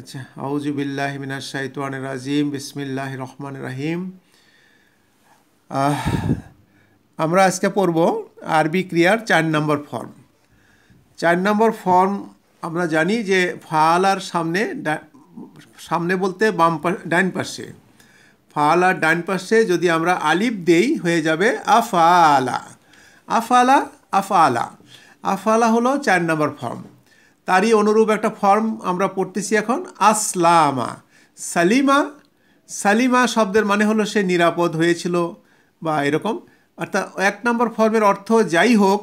আচ্ছা আউজুবিল্লাহ মিনার শাহিতান রাজিম বিসমিল্লাহ রহমান রাহিম আমরা আজকে পড়ব আরবি ক্রিয়ার চার নম্বর ফর্ম চার নম্বর ফর্ম আমরা জানি যে ফালার সামনে সামনে বলতে বাম ডাইন পাশে আর ডাইন পাশে যদি আমরা আলিফ দেই হয়ে যাবে আফালা আফালা আফালা আফালা হলো চার নম্বর ফর্ম তারই অনুরূপ একটা ফর্ম আমরা পড়তেছি এখন আসলামা সালিমা সালিমা শব্দের মানে হলো সে নিরাপদ হয়েছিল বা এরকম অর্থাৎ এক নম্বর ফর্মের অর্থ যাই হোক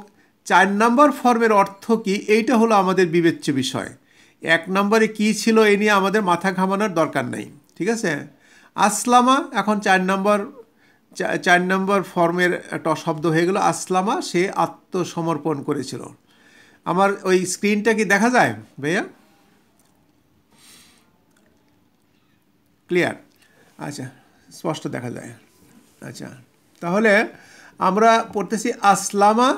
চার নম্বর ফর্মের অর্থ কি এইটা হলো আমাদের বিবেচ্য বিষয় এক নম্বরে কি ছিল এ নিয়ে আমাদের মাথা ঘামানোর দরকার নেই ঠিক আছে আসলামা এখন চার নম্বর চার নম্বর ফর্মের একটা শব্দ হয়ে গেল আসলামা সে আত্মসমর্পণ করেছিল আমার ওই স্ক্রিনটা কি দেখা যায় ভাইয়া ক্লিয়ার আচ্ছা স্পষ্ট দেখা যায় আচ্ছা তাহলে আমরা পড়তেছি আসলামা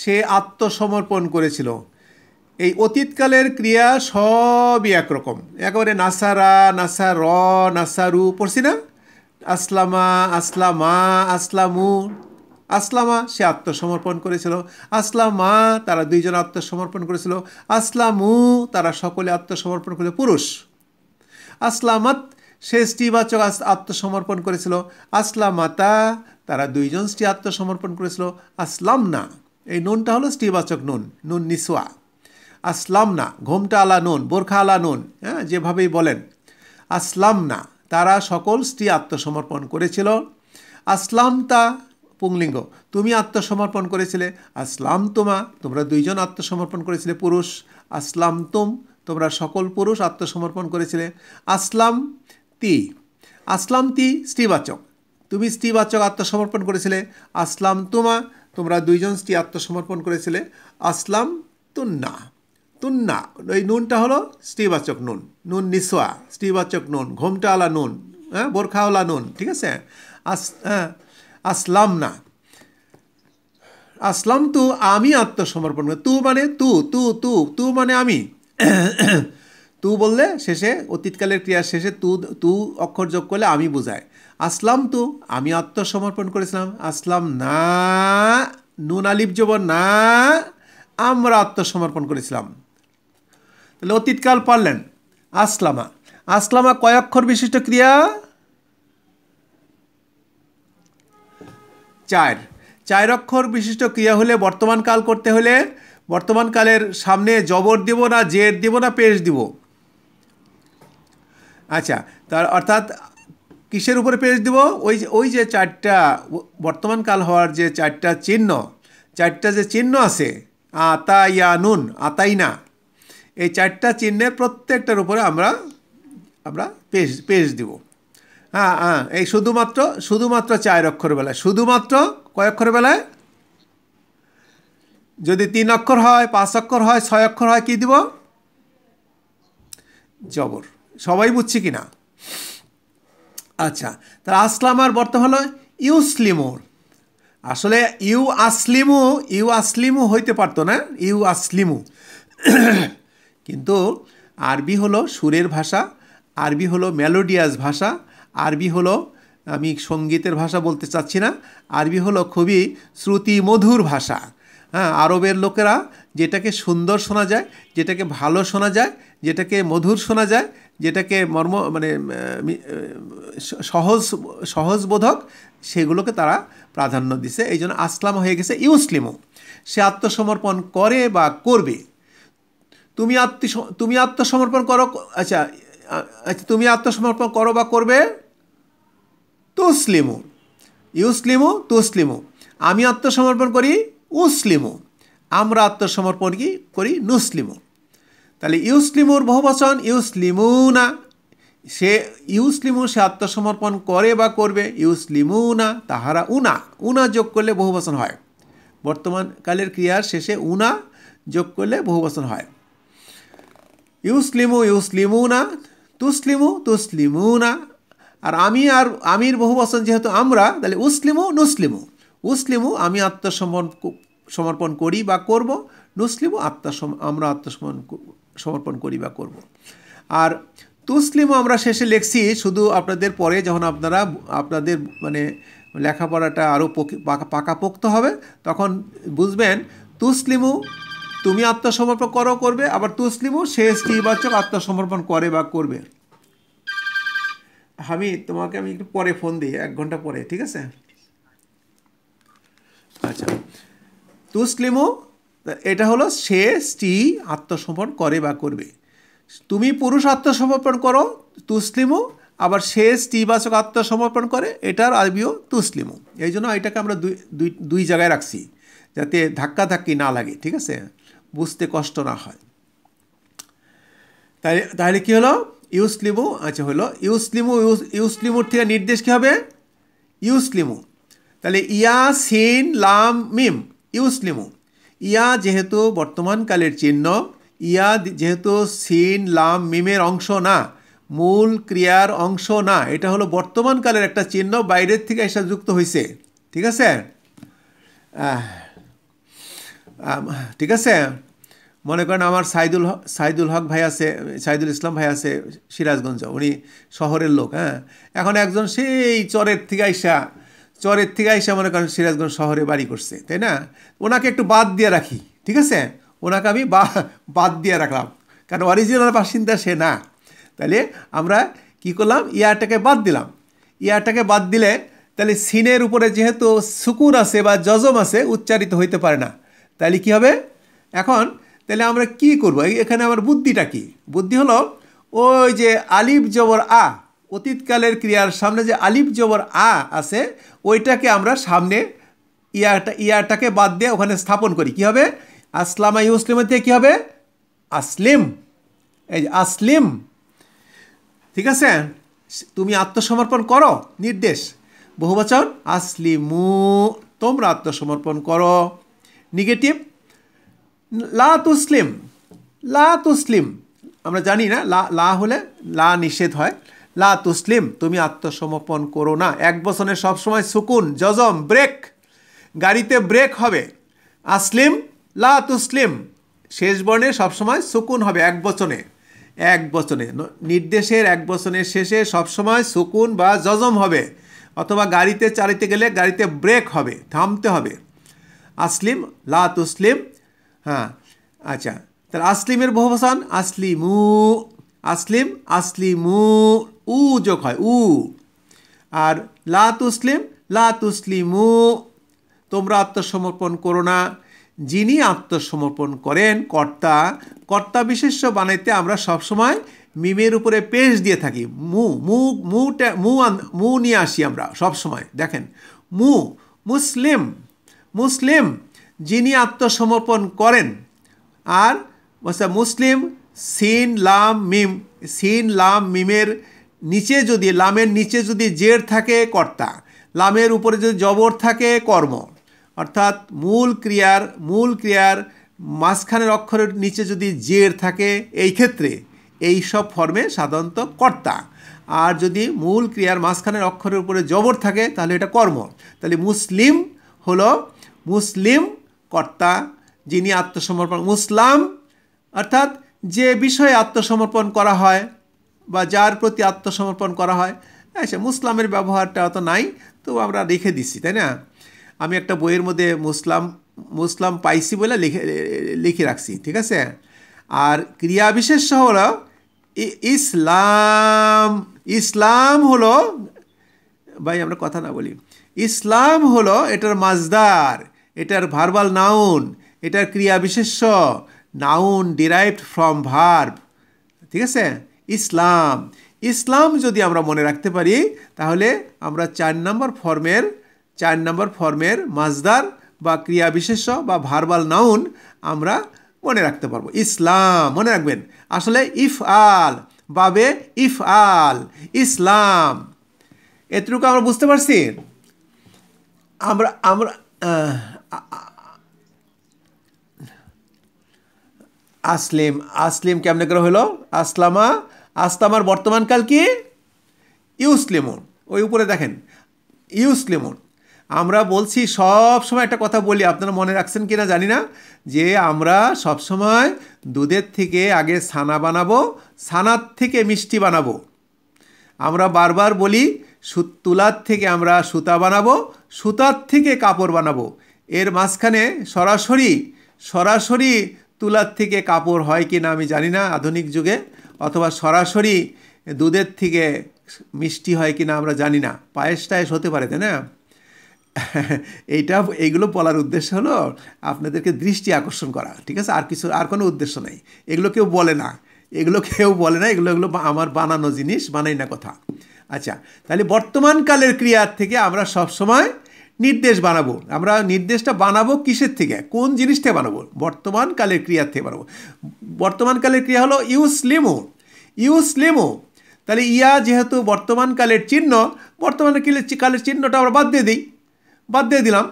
সে আত্মসমর্পণ করেছিল এই অতীতকালের ক্রিয়া সবই একরকম একেবারে নাসারা নাসা র নাসারু পড়ছি না আসলামা আসলামা আসলামু আসলামা সে আত্মসমর্পণ করেছিল আসলামা তারা দুইজন আত্মসমর্পণ করেছিল আসলামু তারা সকলে আত্মসমর্পণ করেছিল পুরুষ আসলামাত সে স্ত্রীবাচক আত্মসমর্পণ করেছিল আসলামাতা তারা দুইজন স্ত্রী আত্মসমর্পণ করেছিল আসলাম না এই নুনটা হলো স্ত্রীবাচক নুন নুন নিসোয়া আসলাম না ঘোমটা আলা নুন বোরখা আলা নুন হ্যাঁ যেভাবেই বলেন আসলাম না তারা সকল স্ত্রী আত্মসমর্পণ করেছিল আসলামতা পুংলিঙ্গ তুমি আত্মসমর্পণ করেছিলে আসলাম তোমা তোমরা দুইজন আত্মসমর্পণ করেছিলে পুরুষ আসলাম তুম তোমরা সকল পুরুষ আত্মসমর্পণ করেছিলে আসলাম তি আসলাম তি স্ত্রীবাচক তুমি স্ত্রীবাচক আত্মসমর্পণ করেছিলে আসলাম তোমা তোমরা দুইজন স্ত্রী আত্মসমর্পণ করেছিলে আসলাম তুন্না তুন্না ওই নুনটা হলো স্ত্রীবাচক নুন নুন নিসোয়া স্ত্রীবাচক নুন ঘোমটাওয়ালা নুন হ্যাঁ বোরখাওয়ালা নুন ঠিক আছে আস হ্যাঁ আসলাম না আসলাম তু আমি আত্মসমর্পণ তু মানে তু তু তু তু মানে আমি তু বললে শেষে অতীতকালের ক্রিয়ার শেষে তু তু অক্ষর যোগ করলে আমি বোঝায় আসলাম তু আমি আত্মসমর্পণ করেছিলাম আসলাম না নুন আলিপ জব না আমরা আত্মসমর্পণ করেছিলাম তাহলে অতীতকাল পারলেন আসলামা আসলামা কয় অক্ষর বিশিষ্ট ক্রিয়া চার চার অক্ষর বিশিষ্ট ক্রিয়া হলে বর্তমান কাল করতে হলে বর্তমানকালের সামনে জবর দিব না জের দিব না পেশ দিব আচ্ছা তার অর্থাৎ কিসের উপরে পেশ দিব ওই যে ওই যে চারটা বর্তমানকাল হওয়ার যে চারটা চিহ্ন চারটা যে চিহ্ন আছে আতা ইয়া নুন আতাই না এই চারটা চিহ্নের প্রত্যেকটার উপরে আমরা আমরা পেশ পেশ দিব হ্যাঁ হ্যাঁ এই শুধুমাত্র শুধুমাত্র চার অক্ষর বেলায় শুধুমাত্র কয় অক্ষর বেলায় যদি তিন অক্ষর হয় পাঁচ অক্ষর হয় ছয় অক্ষর হয় কি দিব জবর সবাই বুঝছি কি না আচ্ছা তার আসলামার বর্তমান হলো ইউসলিমুর আসলে ইউ আসলিমু ইউ আসলিমু হইতে পারতো না ইউ আসলিমু কিন্তু আরবি হলো সুরের ভাষা আরবি হলো মেলোডিয়াস ভাষা আরবি হলো আমি সঙ্গীতের ভাষা বলতে চাচ্ছি না আরবি হলো খুবই শ্রুতি মধুর ভাষা হ্যাঁ আরবের লোকেরা যেটাকে সুন্দর শোনা যায় যেটাকে ভালো শোনা যায় যেটাকে মধুর শোনা যায় যেটাকে মর্ম মানে সহজ সহজবোধক সেগুলোকে তারা প্রাধান্য দিছে এই জন্য আসলাম হয়ে গেছে ইউসলিমও সে আত্মসমর্পণ করে বা করবে তুমি আত্ম তুমি আত্মসমর্পণ করো আচ্ছা আচ্ছা তুমি আত্মসমর্পণ করো বা করবে তুসলিমু ইউসলিমু তুসলিমু আমি আত্মসমর্পণ করি উসলিমু আমরা আত্মসমর্পণ কি করি নুসলিমু তাহলে ইউসলিমুর বহুবচন ইউসলিমু না সে ইউসলিমু সে আত্মসমর্পণ করে বা করবে ইউসলিমু না তাহারা উনা উনা যোগ করলে বহুবচন হয় বর্তমানকালের ক্রিয়ার শেষে উনা যোগ করলে বহুবচন হয় ইউসলিমু ইউসলিমু না তুসলিমু তুসলিমু না আর আমি আর আমির বহু বসন যেহেতু আমরা তাহলে উসলিমও নুসলিমও উসলিমও আমি আত্মসমর্পণ সমর্পণ করি বা করব নুসলিমও আত্মা আমরা আত্মসমর্পণ সমর্পণ করি বা করব আর তুসলিমও আমরা শেষে লেখছি শুধু আপনাদের পরে যখন আপনারা আপনাদের মানে লেখাপড়াটা আরও পাকাপোক্ত হবে তখন বুঝবেন তুসলিমু তুমি আত্মসমর্পণ করো করবে আবার তুসলিমও শেষ নির্বাচক আত্মসমর্পণ করে বা করবে হামিদ তোমাকে আমি একটু পরে ফোন দিই এক ঘন্টা পরে ঠিক আছে আচ্ছা তুসলিমু এটা হলো সে স্ত্রী আত্মসমর্পণ করে বা করবে তুমি পুরুষ আত্মসমর্পণ করো তুসলিমু আবার সে স্ত্রীবাচক আত্মসমর্পণ করে এটার আরবিও তুসলিমু এই জন্য এটাকে আমরা দুই দুই জায়গায় রাখছি যাতে ধাক্কা ধাক্কি না লাগে ঠিক আছে বুঝতে কষ্ট না হয় তাই তাহলে কী হলো ইউসলিমু আচ্ছা হলো ইউসলিমু ইউস ইউসলিমুর থেকে নির্দেশ কী হবে ইউসলিমু তাহলে ইয়া সিন লাম মিম ইউসলিমু ইয়া যেহেতু বর্তমানকালের চিহ্ন ইয়া যেহেতু সিন লাম মিমের অংশ না মূল ক্রিয়ার অংশ না এটা হলো বর্তমানকালের একটা চিহ্ন বাইরের থেকে এসে যুক্ত হয়েছে ঠিক আছে ঠিক আছে মনে করেন আমার সাইদুল হক সাইদুল হক ভাই আছে সাইদুল ইসলাম ভাই আছে সিরাজগঞ্জ উনি শহরের লোক হ্যাঁ এখন একজন সেই চরের থেকে আইসা চরের থেকে আইসা মনে করেন সিরাজগঞ্জ শহরে বাড়ি করছে তাই না ওনাকে একটু বাদ দিয়ে রাখি ঠিক আছে ওনাকে আমি বা বাদ দিয়ে রাখলাম কারণ অরিজিনাল বাসিন্দা সে না তাহলে আমরা কি করলাম ইয়াটাকে বাদ দিলাম ইয়াটাকে বাদ দিলে তাহলে সিনের উপরে যেহেতু সুকুর আছে বা জজম আছে উচ্চারিত হইতে পারে না তাহলে কি হবে এখন তাহলে আমরা কি করব এখানে আমার বুদ্ধিটা কি বুদ্ধি হলো ওই যে আলিফ জবর আ অতীতকালের ক্রিয়ার সামনে যে আলিফ জবর আ আছে ওইটাকে আমরা সামনে ইয়াটা ইয়াটাকে বাদ দিয়ে ওখানে স্থাপন করি কি হবে আসলামা ইউসলিমের থেকে কী হবে আসলিম এই যে আসলিম ঠিক আছে তুমি আত্মসমর্পণ করো নির্দেশ বহুবচন আসলিমু তোমরা আত্মসমর্পণ করো নেগেটিভ লা তুসলিম লা তুসলিম আমরা জানি না লা লা হলে লা নিষেধ হয় লা তুসলিম তুমি আত্মসমর্পণ করো না এক বছরে সবসময় সুকুন জজম ব্রেক গাড়িতে ব্রেক হবে আসলিম লা তুসলিম শেষ বর্ণে সবসময় সুকুন হবে এক বচনে এক বচনে নির্দেশের এক বচনের শেষে সবসময় সুকুন বা জজম হবে অথবা গাড়িতে চালিতে গেলে গাড়িতে ব্রেক হবে থামতে হবে আসলিম লা তুসলিম হ্যাঁ আচ্ছা তাহলে আসলিমের বহু বসান আসলিমু আসলিম আসলিমু উ যোগ হয় উ আর লা তুসলিম লা তুসলিমু তোমরা আত্মসমর্পণ করো না যিনি আত্মসমর্পণ করেন কর্তা কর্তা বিশেষ্য বানাইতে আমরা সবসময় মিমের উপরে পেশ দিয়ে থাকি মু মু মুটা মু মু নিয়ে আসি আমরা সবসময় দেখেন মু মুসলিম মুসলিম যিনি আত্মসমর্পণ করেন আর মুসলিম সিন লাম মিম সিন লাম মিমের নিচে যদি লামের নিচে যদি জের থাকে কর্তা লামের উপরে যদি জবর থাকে কর্ম অর্থাৎ মূল ক্রিয়ার মূল ক্রিয়ার মাঝখানের অক্ষরের নিচে যদি জের থাকে এই ক্ষেত্রে এই সব ফর্মে সাধারণত কর্তা আর যদি মূল ক্রিয়ার মাঝখানের অক্ষরের উপরে জবর থাকে তাহলে এটা কর্ম তাহলে মুসলিম হলো মুসলিম কর্তা যিনি আত্মসমর্পণ মুসলাম অর্থাৎ যে বিষয়ে আত্মসমর্পণ করা হয় বা যার প্রতি আত্মসমর্পণ করা হয় আচ্ছা মুসলামের ব্যবহারটা অত নাই তো আমরা রেখে দিছি তাই না আমি একটা বইয়ের মধ্যে মুসলাম মুসলাম পাইছি বলে লিখে লিখে রাখছি ঠিক আছে আর ক্রিয়া বিশেষ হলো ইসলাম ইসলাম হলো ভাই আমরা কথা না বলি ইসলাম হলো এটার মাজদার এটার ভার্বাল নাউন এটার ক্রিয়া বিশেষ্য নাউন ডিরাইভড ফ্রম ভার্ব ঠিক আছে ইসলাম ইসলাম যদি আমরা মনে রাখতে পারি তাহলে আমরা চার নম্বর ফর্মের চার নম্বর ফর্মের মাজদার বা ক্রিয়া বিশেষ্য বা ভার্বাল নাউন আমরা মনে রাখতে পারবো ইসলাম মনে রাখবেন আসলে ইফ আল বাবে ইফ আল ইসলাম এতটুকু আমরা বুঝতে পারছি আমরা আমরা আসলিম আসলিম কেমনে করে হলো আসলামা আসলামার বর্তমানকাল কি ইউসলিমন ওই উপরে দেখেন ইউসলিমন আমরা বলছি সব সময় একটা কথা বলি আপনারা মনে রাখছেন কি না জানি না যে আমরা সব সময় দুধের থেকে আগে ছানা বানাবো ছানার থেকে মিষ্টি বানাবো আমরা বারবার বলি তুলার থেকে আমরা সুতা বানাবো সুতার থেকে কাপড় বানাবো এর মাঝখানে সরাসরি সরাসরি তুলার থেকে কাপড় হয় কি না আমি জানি না আধুনিক যুগে অথবা সরাসরি দুধের থেকে মিষ্টি হয় কি না আমরা জানি না পায়েস টায়েস হতে পারে তাই না এইটা এইগুলো বলার উদ্দেশ্য হলো আপনাদেরকে দৃষ্টি আকর্ষণ করা ঠিক আছে আর কিছু আর কোনো উদ্দেশ্য নেই এগুলো কেউ বলে না এগুলো কেউ বলে না এগুলো এগুলো আমার বানানো জিনিস বানাই না কথা আচ্ছা তাহলে বর্তমানকালের ক্রিয়ার থেকে আমরা সবসময় নির্দেশ বানাবো আমরা নির্দেশটা বানাবো কিসের থেকে কোন জিনিস থেকে বানাবো বর্তমানকালের ক্রিয়ার থেকে বানাবো বর্তমানকালের ক্রিয়া হলো ইউস লেমো ইউস লেমো তাহলে ইয়া যেহেতু বর্তমানকালের চিহ্ন বর্তমান কালের চিহ্নটা আমরা বাদ দিয়ে দিই বাদ দিয়ে দিলাম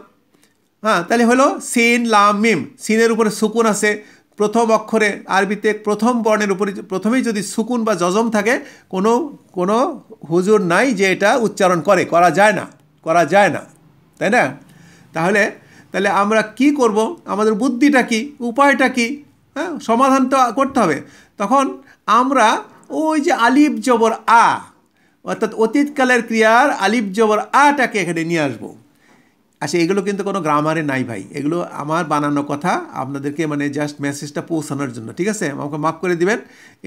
হ্যাঁ তাহলে হলো সিন লাম মিম সিনের উপরে সুকুন আছে প্রথম অক্ষরে আরবিতে প্রথম বর্ণের উপরে প্রথমেই যদি সুকুন বা জজম থাকে কোনো কোনো হুজুর নাই যে এটা উচ্চারণ করে করা যায় না করা যায় না তাই না তাহলে তাহলে আমরা কি করব আমাদের বুদ্ধিটা কি উপায়টা কি হ্যাঁ সমাধান তো করতে হবে তখন আমরা ওই যে আলিপ জবর আ অর্থাৎ অতীতকালের ক্রিয়ার আলিপ জবর আটাকে এখানে নিয়ে আসবো আচ্ছা এগুলো কিন্তু কোনো গ্রামারে নাই ভাই এগুলো আমার বানানো কথা আপনাদেরকে মানে জাস্ট মেসেজটা পৌঁছানোর জন্য ঠিক আছে আমাকে মাফ করে দিবেন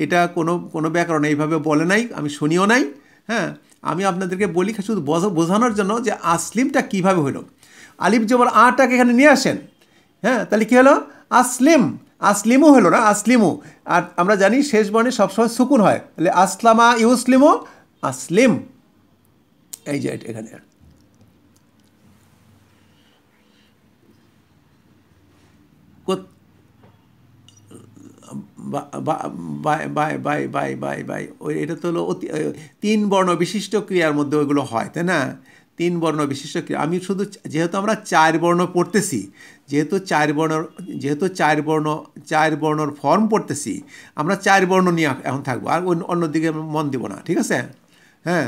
এটা কোনো কোনো ব্যাকরণ এইভাবে বলে নাই আমি শুনিও নাই হ্যাঁ আমি আপনাদেরকে বলি শুধু বোঝানোর জন্য যে আসলিমটা কিভাবে হলো আলিফ জবর আটাকে এখানে নিয়ে আসেন হ্যাঁ তাহলে কী হলো আসলিম আসলিমও হলো না আসলিমও আর আমরা জানি শেষ বর্ণে সবসময় সুকুন হয় তাহলে আসলামা ইউসলিমও আসলিম এই যে এখানে আর bye bye bye bye bye bye ওই এটা তো হলো অতি তিন বর্ণ বিশিষ্ট ক্রিয়ার মধ্যে ওইগুলো হয় তাই না তিন বর্ণ বিশিষ্ট ক্রিয়া আমি শুধু যেহেতু আমরা চার বর্ণ পড়তেছি যেহেতু চার বর্ণ যেহেতু চার বর্ণ চার বর্ণর ফর্ম পড়তেছি আমরা চার বর্ণ নিয়ে এখন থাকবো আর অন্যদিকে মন দিব না ঠিক আছে হ্যাঁ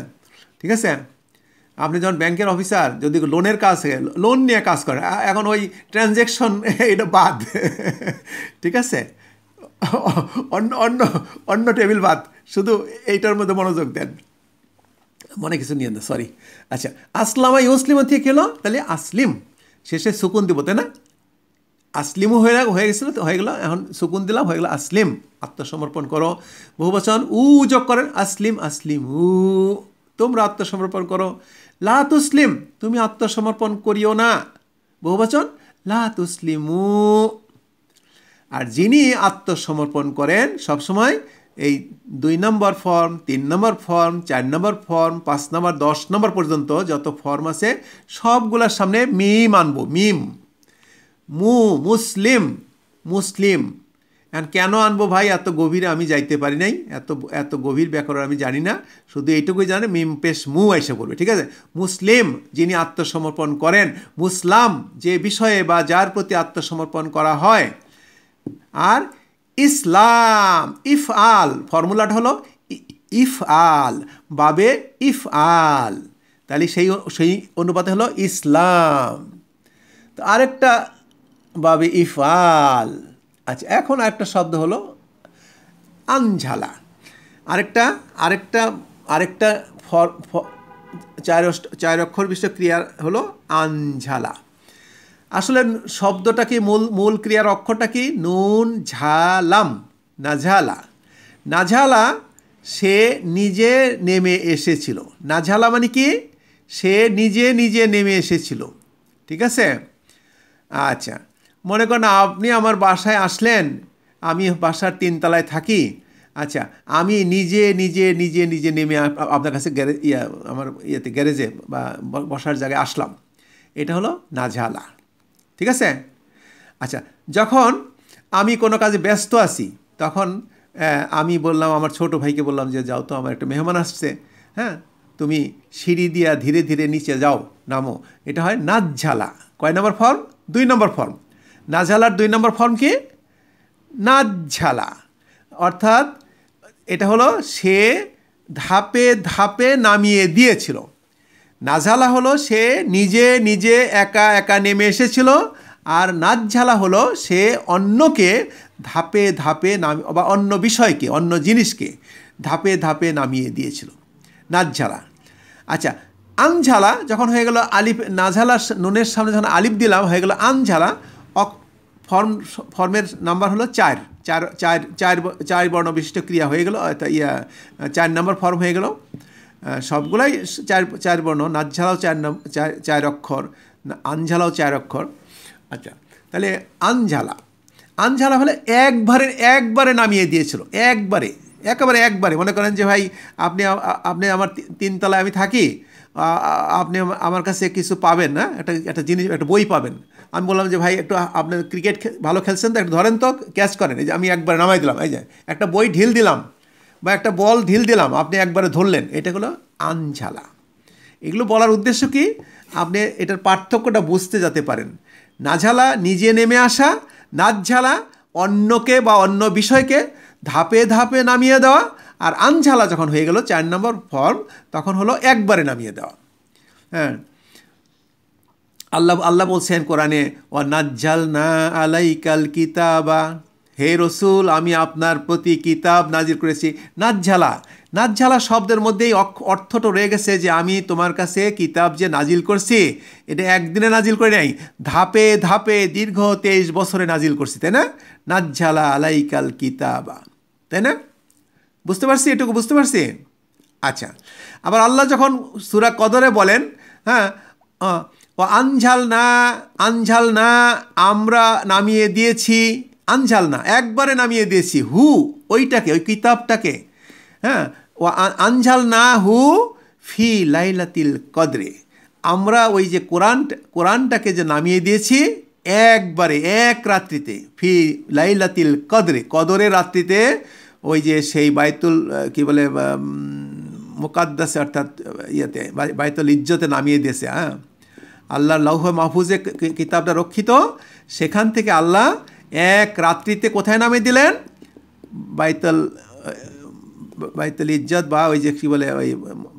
ঠিক আছে আপনি যখন ব্যাংকের অফিসার যদি লোনের কাজ লোন নিয়ে কাজ করে এখন ওই ট্রানজ্যাকশন এটা বাদ ঠিক আছে অন্য অন্য অন্য টেবিল বাদ শুধু এইটার মধ্যে মনোযোগ দেন মনে কিছু নিয়ে না সরি আচ্ছা আই ইউসলিমা থেকে খেলো তাহলে আসলিম শেষে সুকুন দিব তাই না আসলিমও হয়ে হয়ে গেছিল হয়ে গেল এখন সুকুন দিলাম হয়ে গেল আসলিম আত্মসমর্পণ করো বহু বচন উ যোগ করেন আসলিম আসলিম উ তোমরা আত্মসমর্পণ করো লা তুসলিম তুমি আত্মসমর্পণ করিও না বহু বচন লা তুসলিমু আর যিনি আত্মসমর্পণ করেন সবসময় এই দুই নম্বর ফর্ম তিন নম্বর ফর্ম চার নম্বর ফর্ম পাঁচ নম্বর দশ নম্বর পর্যন্ত যত ফর্ম আছে সবগুলোর সামনে মিম আনব মিম মু মুসলিম মুসলিম এখন কেন আনবো ভাই এত গভীরে আমি যাইতে পারি নাই এত এত গভীর ব্যাকরণ আমি জানি না শুধু এইটুকুই জানে মিম পেশ মু এসে বলবে ঠিক আছে মুসলিম যিনি আত্মসমর্পণ করেন মুসলাম যে বিষয়ে বা যার প্রতি আত্মসমর্পণ করা হয় আর ইসলাম ইফ আল ফর্মুলাটা হলো ইফ আল বাবে ইফ আল তাহলে সেই সেই অনুপাতে হলো ইসলাম তো আরেকটা বাবে ইফ আল আচ্ছা এখন আরেকটা শব্দ হলো আঞ্ঝালা আরেকটা আরেকটা আরেকটা ফর চার চার অক্ষর বিশ্ব ক্রিয়া হলো আঞ্ঝালা আসলে শব্দটা কি মূল মূল ক্রিয়ার অক্ষরটা কি নুন ঝালাম নাঝালা নাঝালা সে নিজে নেমে এসেছিল নাঝালা মানে কি সে নিজে নিজে নেমে এসেছিল ঠিক আছে আচ্ছা মনে করেন আপনি আমার বাসায় আসলেন আমি বাসার তিনতলায় থাকি আচ্ছা আমি নিজে নিজে নিজে নিজে নেমে আপনার কাছে গ্যারেজ ইয়া আমার ইয়েতে গ্যারেজে বা বসার জায়গায় আসলাম এটা হলো নাঝালা ঠিক আছে আচ্ছা যখন আমি কোনো কাজে ব্যস্ত আছি তখন আমি বললাম আমার ছোট ভাইকে বললাম যে যাও তো আমার একটা মেহমান আসছে হ্যাঁ তুমি সিঁড়ি দিয়া ধীরে ধীরে নিচে যাও নামো এটা হয় নাজঝালা কয় নম্বর ফর্ম দুই নম্বর ফর্ম নাজঝালার দুই নম্বর ফর্ম কি নাজঝালা অর্থাৎ এটা হলো সে ধাপে ধাপে নামিয়ে দিয়েছিল নাজালা হলো সে নিজে নিজে একা একা নেমে এসেছিল আর নাজঝালা হলো সে অন্যকে ধাপে ধাপে নাম বা অন্য বিষয়কে অন্য জিনিসকে ধাপে ধাপে নামিয়ে দিয়েছিল নাজঝালা আচ্ছা আনঝালা যখন হয়ে গেল আলিফ নাঝালা নুনের সামনে যখন আলিফ দিলাম হয়ে গেল আনঝালা অক ফর্ম ফর্মের নাম্বার হলো চার চার চার চার চার বর্ণ বিশিষ্ট ক্রিয়া হয়ে গেলো ইয়া চার নাম্বার ফর্ম হয়ে গেল সবগুলাই চার চার বর্ণ নাজঝালাও চার চার চার অক্ষর আনঝালাও চার অক্ষর আচ্ছা তাহলে আনঝালা আনঝালা হলে একবারে একবারে নামিয়ে দিয়েছিল একবারে একেবারে একবারে মনে করেন যে ভাই আপনি আপনি আমার তিনতলায় আমি থাকি আপনি আমার কাছে কিছু পাবেন না একটা একটা জিনিস একটা বই পাবেন আমি বললাম যে ভাই একটু আপনার ক্রিকেট ভালো খেলছেন তো একটু ধরেন তো ক্যাচ করেন এই যে আমি একবার নামাই দিলাম এই যে একটা বই ঢিল দিলাম বা একটা বল ঢিল দিলাম আপনি একবারে ধরলেন এটা হলো আনঝালা এগুলো বলার উদ্দেশ্য কি আপনি এটার পার্থক্যটা বুঝতে যেতে পারেন নাঝালা নিজে নেমে আসা নাঝালা অন্যকে বা অন্য বিষয়কে ধাপে ধাপে নামিয়ে দেওয়া আর আনঝালা যখন হয়ে গেল চার নম্বর ফর্ম তখন হলো একবারে নামিয়ে দেওয়া হ্যাঁ আল্লাহ আল্লাহ বলছেন কোরআনে ও নাজ্জাল না আলাইকাল কিতাবা হে রসুল আমি আপনার প্রতি কিতাব নাজির করেছি নাজঝালা নাজঝালা শব্দের মধ্যেই অর্থটা রয়ে গেছে যে আমি তোমার কাছে কিতাব যে নাজিল করছি এটা একদিনে নাজিল করে নাই ধাপে ধাপে দীর্ঘ তেইশ বছরে নাজিল করছি তাই না নাজঝালা আলাইকাল কিতাবা তাই না বুঝতে পারছি এটুকু বুঝতে পারছি আচ্ছা আবার আল্লাহ যখন সুরা কদরে বলেন হ্যাঁ ও আনঝাল না আনঝাল না আমরা নামিয়ে দিয়েছি আনঝাল না একবারে নামিয়ে দিয়েছি হু ওইটাকে ওই কিতাবটাকে হ্যাঁ ও আনঝাল না হু ফি লাইলাতিল কদরে আমরা ওই যে কোরআন কোরআনটাকে যে নামিয়ে দিয়েছি একবারে এক রাত্রিতে ফি লাইলাতিল কদরে কদরে রাত্রিতে ওই যে সেই বাইতুল কি বলে মুকাদ্দাসে অর্থাৎ ইয়েতে বাইতুল ইজ্জতে নামিয়ে দিয়েছে হ্যাঁ আল্লাহ লৌহ মাহফুজে কিতাবটা রক্ষিত সেখান থেকে আল্লাহ এক রাত্রিতে কোথায় নামিয়ে দিলেন বাইতল বাইতল ইজ্জত বা ওই যে কী বলে ওই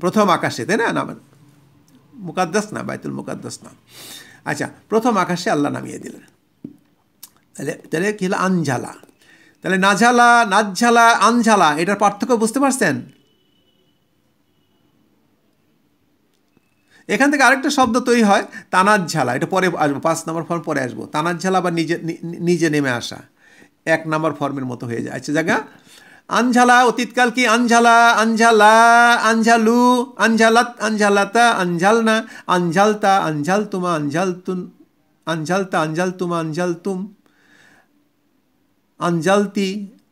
প্রথম আকাশে তাই না নামেন মুকাদ্দাস না বাইতুল মুকাদ্দাস না আচ্ছা প্রথম আকাশে আল্লাহ নামিয়ে দিলেন তাহলে তাহলে কী হলো আনঝালা তাহলে নাঝালা নাজঝালা আনঝালা এটার পার্থক্য বুঝতে পারছেন এখান থেকে আরেকটা শব্দ তৈরি হয় তানাজ ঝালা এটা পরে আসবো পাঁচ নম্বর ফর্ম পরে আসবো তানাজ ঝালা বা নিজে নিজে নেমে আসা এক নম্বর ফর্মের মতো হয়ে যায় আচ্ছা জায়গা আনঝালা অতীতকাল কি আনঝালা আনঝালা আনঝালু আনঝালাত আনঝালাতা আনঝালনা আনঝালতা আনঝালতুমা আনঝালতুন আনঝালতা আনঝালতুমা আনঝালতুম আনঝালতি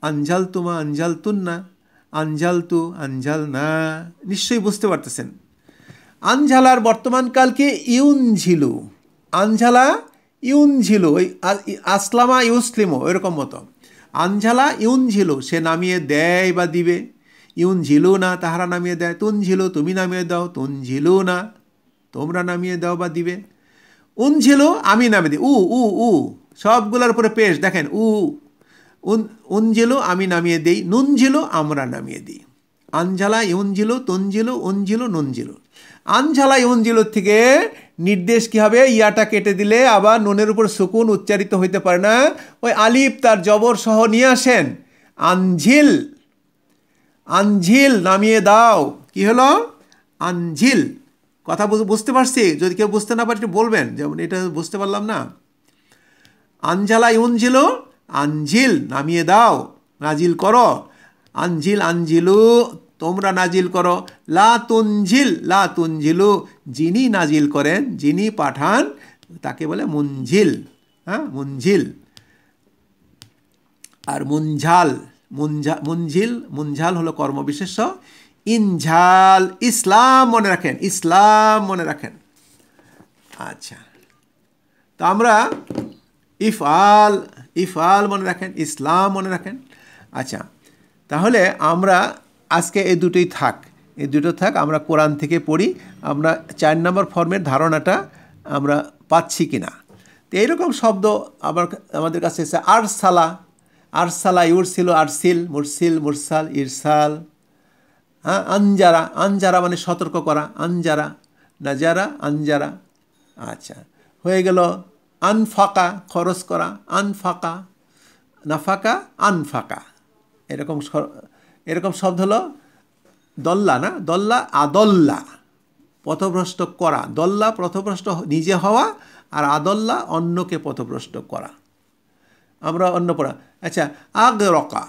আনঝালতুমা তু আনঝালতু আনঝালনা নিশ্চয়ই বুঝতে পারতেছেন আনঝালার বর্তমানকালকে ইউনঝিলু আনঝালা ইউনঝিলু ওই আসলামা ইউসলিমো এরকম মতো আনঝালা ইউনঝিলু সে নামিয়ে দেয় বা দিবে ইউনঝিলু না তাহারা নামিয়ে দেয় তুনঝিলু তুমি নামিয়ে দাও তুনঝিলু না তোমরা নামিয়ে দাও বা দিবে উনঝিলু আমি নামিয়ে দিই উ উ উ সবগুলোর উপরে পেশ দেখেন উ উন উনঝিলু আমি নামিয়ে দিই নুনঝিলু আমরা নামিয়ে দিই আনঝালা ইউনঝিলু তুনঝিলু উনঝিলু নুনঝিলু আনঝালা ইউনজিলোর থেকে নির্দেশ কি হবে ইয়াটা কেটে দিলে আবার নুনের উপর শকুন উচ্চারিত হইতে পারে না ওই আলিফ তার জবর সহ নিয়ে আসেন আনঝিল আনঝিল নামিয়ে দাও কি হলো আনঝিল কথা বুঝতে পারছি যদি কেউ বুঝতে না পারে একটু বলবেন যেমন এটা বুঝতে পারলাম না আনঝালা ইউনঝিল আনঝিল নামিয়ে দাও নাজিল করো আনঝিল আঞ্জিলু তোমরা নাজিল করো লা তুনঝিল লা তুনঝিলু যিনি নাজিল করেন যিনি পাঠান তাকে বলে মুঞ্ঝিল হ্যাঁ মুনঝিল আর মুঞ্ঝাল মুনঝা মুনঝিল মুঞ্ঝাল হলো কর্মবিশেষ্য ইনঝাল ইসলাম মনে রাখেন ইসলাম মনে রাখেন আচ্ছা তো আমরা ইফআল ইফআল মনে রাখেন ইসলাম মনে রাখেন আচ্ছা তাহলে আমরা আজকে এই দুটোই থাক এই দুটো থাক আমরা কোরআন থেকে পড়ি আমরা চার নম্বর ফর্মের ধারণাটা আমরা পাচ্ছি কি না তো এইরকম শব্দ আমার আমাদের কাছে এসে আরসালা আরসালা ইউরসিল আরসিল মুরসিল মুরসাল ইরসাল হ্যাঁ আনজারা আনজারা মানে সতর্ক করা আনজারা নাজারা আনজারা আচ্ছা হয়ে গেল আনফাকা খরচ করা আনফাকা নাফাকা আনফাকা এরকম এরকম শব্দ হলো দল্লা না দল্লা আদল্লা পথভ্রষ্ট করা দল্লা পথভ্রষ্ট নিজে হওয়া আর আদল্লা অন্যকে পথভ্রষ্ট করা আমরা অন্য পড়া আচ্ছা আগরকা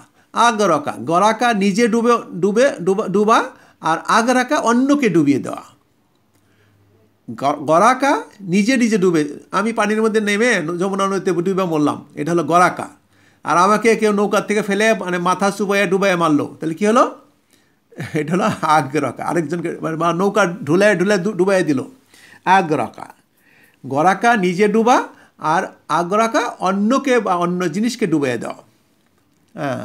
আগরকা গরাকা নিজে ডুবে ডুবে ডুবা আর আগরাকা অন্যকে ডুবিয়ে দেওয়া গরাকা নিজে নিজে ডুবে আমি পানির মধ্যে নেমে যমুনা নদীতে ডুবে মরলাম এটা হলো গরাকা আর আমাকে কেউ নৌকার থেকে ফেলে মানে মাথা চুবাইয়া ডুবাইয়া মারলো তাহলে কী হলো এটা হলো আগ্রকা আরেকজনকে মানে নৌকা ঢুলাই ঢুলাই ডুবাইয়া দিল আগ্রকা গরাকা নিজে ডুবা আর আগ্রকা অন্যকে বা অন্য জিনিসকে ডুবাইয়া দেওয়া হ্যাঁ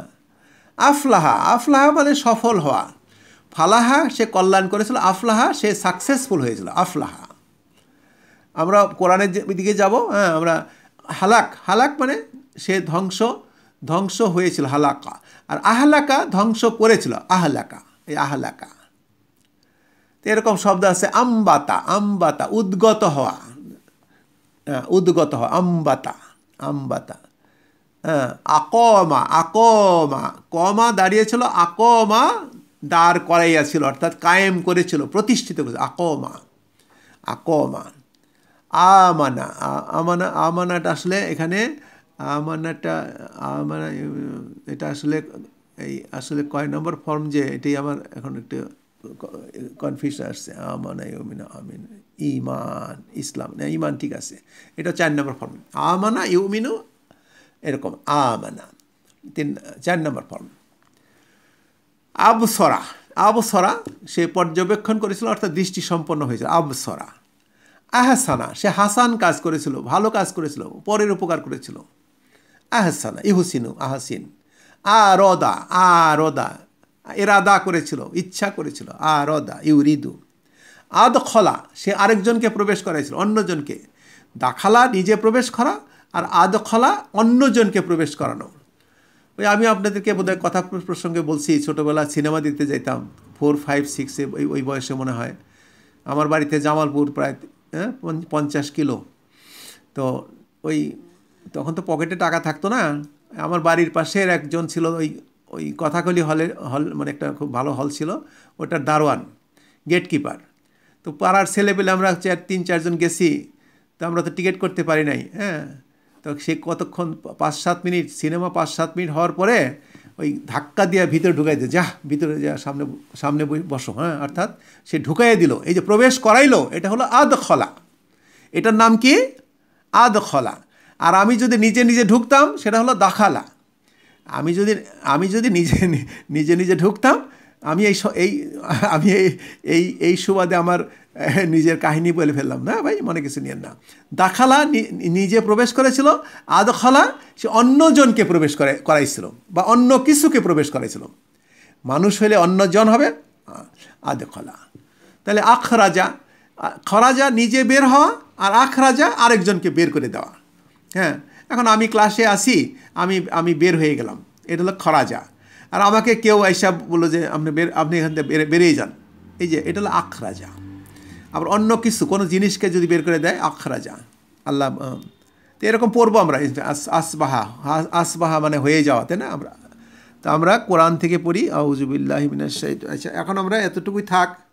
আফলাহা আফলাহা মানে সফল হওয়া ফালাহা সে কল্যাণ করেছিল আফলাহা সে সাকসেসফুল হয়েছিল আফলাহা আমরা কোরআনের দিকে যাব হ্যাঁ আমরা হালাক হালাক মানে সে ধ্বংস ধ্বংস হয়েছিল হালাকা আর আহলাকা ধ্বংস করেছিল আহলাকা এই আহলাকা এরকম শব্দ আছে আম্বাতা আম্বাতা উদ্গত হওয়া হ্যাঁ, উদ্গত হওয়া আম্বাতা আম্বাতা হ্যাঁ, আকমা আকমা কমা দাঁড়িয়েছিল আকমা দাঁড় করাইয়াছিল অর্থাৎ কায়েম করেছিল প্রতিষ্ঠিত করেছিল আকমা আকমা আমানা আমানা আমানাটা আসলে এখানে আমানাটা আমানা এটা আসলে এই আসলে কয় নম্বর ফর্ম যে এটাই আমার এখন একটু কনফিউশন আসছে আমানা ইউমিনা আমিন ইমান ইসলাম না ইমান ঠিক আছে এটা চার নম্বর ফর্ম আমানা ইউমিনু এরকম আমানা তিন চার নম্বর ফর্ম আবসরা আবসরা সে পর্যবেক্ষণ করেছিল অর্থাৎ দৃষ্টি সম্পন্ন হয়েছিল আবসরা আহসানা সে হাসান কাজ করেছিল ভালো কাজ করেছিল পরের উপকার করেছিল আহসানা ইহুসিনু আহসিন আরদা আরদা এরাদা করেছিল ইচ্ছা করেছিল আরদা ইউরিদু আদ খলা সে আরেকজনকে প্রবেশ করাইছিল অন্যজনকে দাখালা নিজে প্রবেশ করা আর আদ খলা অন্যজনকে প্রবেশ করানো ওই আমি আপনাদেরকে বোধহয় কথা প্রসঙ্গে বলছি ছোটোবেলা সিনেমা দেখতে যাইতাম ফোর ফাইভ সিক্সে ওই ওই বয়সে মনে হয় আমার বাড়িতে জামালপুর প্রায় হ্যাঁ, পঞ্চাশ কিলো তো ওই তখন তো পকেটে টাকা থাকতো না আমার বাড়ির পাশের একজন ছিল ওই ওই কথাকলি হলে হল মানে একটা খুব ভালো হল ছিল ওটার দারোয়ান গেটকিপার তো পাড়ার ছেলে পেলে আমরা চার তিন চারজন গেছি তো আমরা তো টিকিট করতে পারি নাই হ্যাঁ তো সে কতক্ষণ পাঁচ সাত মিনিট সিনেমা পাঁচ সাত মিনিট হওয়ার পরে ওই ধাক্কা দিয়ে ভিতরে ঢুকাই দিয়ে যা ভিতরে যা সামনে সামনে বসো হ্যাঁ অর্থাৎ সে ঢুকাইয়ে দিল এই যে প্রবেশ করাইলো এটা হলো খলা এটার নাম কি খলা আর আমি যদি নিজে নিজে ঢুকতাম সেটা হলো দাখালা আমি যদি আমি যদি নিজে নিজে নিজে ঢুকতাম আমি এই এই আমি এই এই সুবাদে আমার নিজের কাহিনী বলে ফেললাম না ভাই মনে কিছু নিয়েন না দাখালা নিজে প্রবেশ করেছিল আদখলা সে অন্যজনকে প্রবেশ করে করাইছিল বা অন্য কিছুকে প্রবেশ করাইছিল মানুষ হলে অন্যজন হবে আদখলা তাহলে আখ রাজা খরাজা নিজে বের হওয়া আর আখ রাজা আরেকজনকে বের করে দেওয়া হ্যাঁ এখন আমি ক্লাসে আসি আমি আমি বের হয়ে গেলাম এটা হলো খরাজা আর আমাকে কেউ এইসব বললো যে আপনি বের আপনি এখান থেকে বেরিয়ে যান এই যে এটা হলো আখরাজা আবার অন্য কিছু কোনো জিনিসকে যদি বের করে দেয় আখরাজা আল্লাহ তো এরকম পড়বো আমরা আসবাহা আসবাহা মানে হয়ে যাওয়াতে না আমরা তো আমরা কোরআন থেকে পড়ি আউজুবিল্লাহ আচ্ছা এখন আমরা এতটুকুই থাক